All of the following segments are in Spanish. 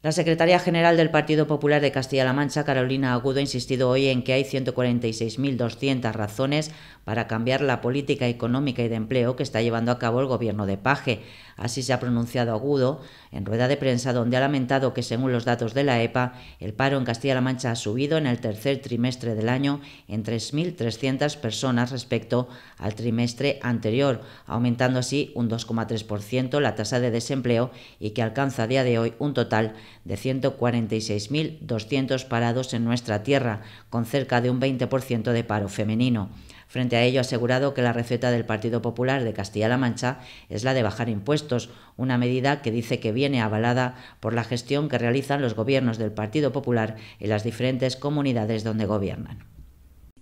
La secretaria general del Partido Popular de Castilla-La Mancha, Carolina Agudo, ha insistido hoy en que hay 146.200 razones para cambiar la política económica y de empleo que está llevando a cabo el gobierno de Paje. Así se ha pronunciado Agudo en rueda de prensa donde ha lamentado que, según los datos de la EPA, el paro en Castilla-La Mancha ha subido en el tercer trimestre del año en 3.300 personas respecto al trimestre anterior, aumentando así un 2,3% la tasa de desempleo y que alcanza a día de hoy un total de de 146.200 parados en nuestra tierra, con cerca de un 20% de paro femenino. Frente a ello, ha asegurado que la receta del Partido Popular de Castilla-La Mancha es la de bajar impuestos, una medida que dice que viene avalada por la gestión que realizan los gobiernos del Partido Popular en las diferentes comunidades donde gobiernan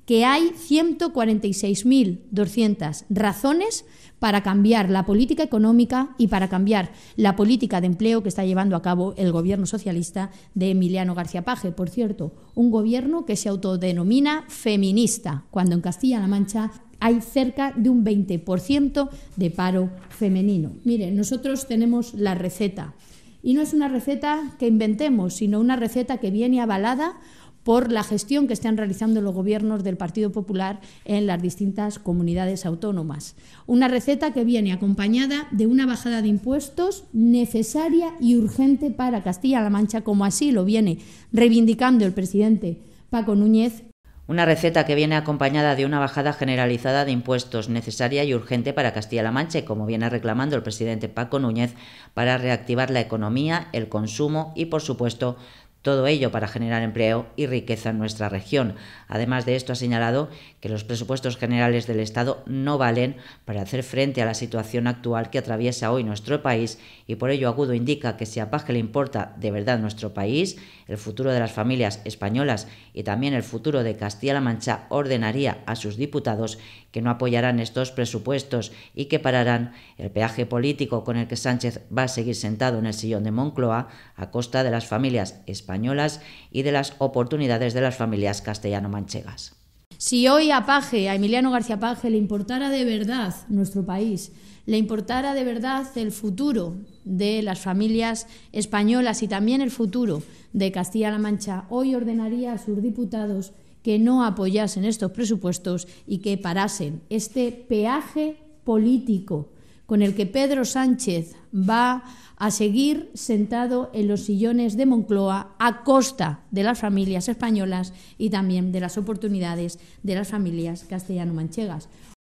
que hay 146.200 razones para cambiar la política económica y para cambiar la política de empleo que está llevando a cabo el gobierno socialista de Emiliano García Paje. Por cierto, un gobierno que se autodenomina feminista, cuando en Castilla-La Mancha hay cerca de un 20% de paro femenino. Mire, nosotros tenemos la receta. Y no es una receta que inventemos, sino una receta que viene avalada por la gestión que están realizando los gobiernos del Partido Popular en las distintas comunidades autónomas. Una receta que viene acompañada de una bajada de impuestos necesaria y urgente para Castilla-La Mancha, como así lo viene reivindicando el presidente Paco Núñez una receta que viene acompañada de una bajada generalizada de impuestos necesaria y urgente para Castilla-La Mancha, como viene reclamando el presidente Paco Núñez, para reactivar la economía, el consumo y, por supuesto, todo ello para generar empleo y riqueza en nuestra región. Además de esto, ha señalado que los presupuestos generales del Estado no valen para hacer frente a la situación actual que atraviesa hoy nuestro país y por ello Agudo indica que si a Paz le importa de verdad nuestro país, el futuro de las familias españolas y también el futuro de Castilla-La Mancha, ordenaría a sus diputados que no apoyarán estos presupuestos y que pararán el peaje político con el que Sánchez va a seguir sentado en el sillón de Moncloa a costa de las familias españolas y de las oportunidades de las familias castellano-manchegas. Si hoy a Paje, a Emiliano García Paje, le importara de verdad nuestro país, le importara de verdad el futuro de las familias españolas y también el futuro de Castilla-La Mancha, hoy ordenaría a sus diputados que no apoyasen estos presupuestos y que parasen este peaje político con el que Pedro Sánchez va a seguir sentado en los sillones de Moncloa a costa de las familias españolas y también de las oportunidades de las familias castellano-manchegas.